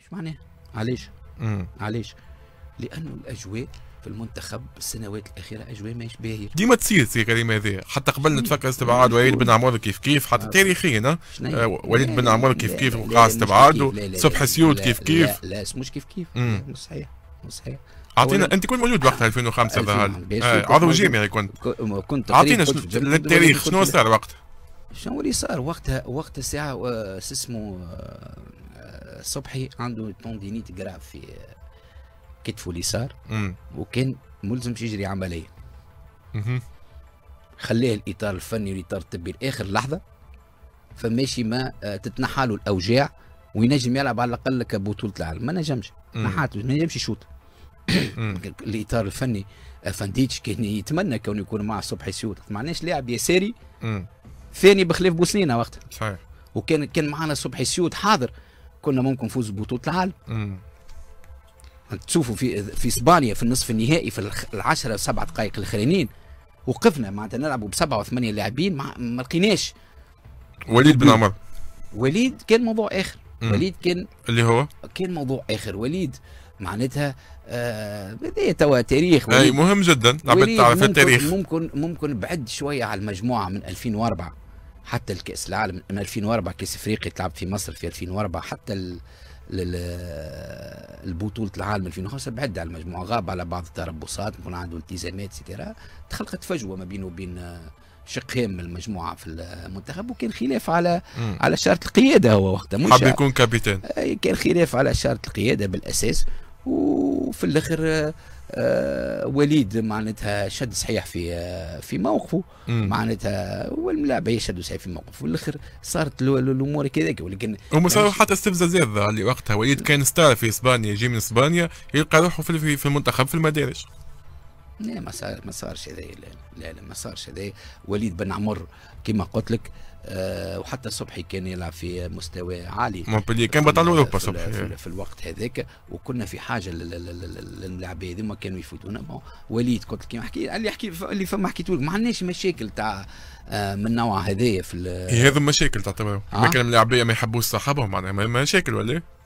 مش معناها؟ علاش؟ علاش؟ لانه الاجواء في المنتخب السنوات الاخيره اجواء ماهيش باهيه ديما تصير سي كريم هذه حتى قبل نتفكر استبعاد وليد بن عمر كيف كيف حتى آه. تاريخيا آه. آه، وليد بن عمر كيف كيف وقع استبعاد صبح سيود كيف كيف لا مش كيف كيف مش صحيح مش صحيح اعطينا انت كنت موجود وقتها 2005 عضو عضو جامعي كنت كنت اعطينا للتاريخ شنو صار وقتها شنو اللي صار وقتها وقت الساعه اسمه صبحي عنده توندينيت جراف في آه، كتفه اليسار وكان ملزم يجري عمليه خلاه الاطار الفني والاطار الطبي لاخر لحظه فماشي ما آه، تتنحى له الاوجاع وينجم يلعب على الاقل كبطوله العالم ما نجمش حاتش ما نجمش يشوط الاطار الفني آه، فانديتش كان يتمنى كونه يكون مع صبحي سيوط ما معناش لاعب يساري ثاني بخلاف بوسنينه وقتها صحيح وكان كان معنا صبحي سيوط حاضر كنا ممكن نفوز ببطوله العالم تشوفوا في في اسبانيا في النصف النهائي في العشرة سبعة دقائق الاخرانيين وقفنا معناتها نلعبوا بسبعه وثمانيه لاعبين ما لقيناش وليد بن عمر وليد كان موضوع اخر مم. وليد كان اللي هو كان موضوع اخر وليد معناتها آه توا تاريخ اي مهم جدا نعم، لعبت تعرف التاريخ ممكن ممكن بعد شويه على المجموعه من 2004 حتى الكاس العالم من 2004 كاس افريقيا تلعب في مصر في 2004 حتى ال... البطولة العالم 2005 بعد على المجموعة غاب على بعض التربصات يكون عنده التزامات سيتيرا تخلقت فجوة ما بينه وبين شقين من المجموعة في المنتخب وكان خلاف على م. على شرط القيادة هو وقتها مش حب يكون كابيتان كان خلاف على شرط القيادة بالأساس وفي الآخر آه، وليد معناتها شد صحيح في آه، في موقفه معناتها والملاعب شد صحيح في موقفه في الاخر صارت الامور كذاك ولكن وما يعني صاروا حتى استفزازات اللي وقتها وليد كان ستار في اسبانيا يجي من اسبانيا يلقى روحه في, في المنتخب في المدارج لا ما صار ما صارش هذا لا لا, لا ما صارش هذا وليد بن عمر كما قلت لك آه وحتى صبحي كان يلعب في مستوى عالي مونبلي كان بطل اوروبا صبحي في, إيه. في, الوقت هذاك وكنا في حاجه للملاعب هذوما كانوا يفوتونا بون وليد قلت لك احكي حكي اللي حكي اللي فما حكيت لك ما عندناش مشاكل تاع آه، من النوع هذايا في هذو مشاكل تعتبر آه؟ كان الملاعبيه ما يحبوش صاحبهم معناها مشاكل ولا إيه؟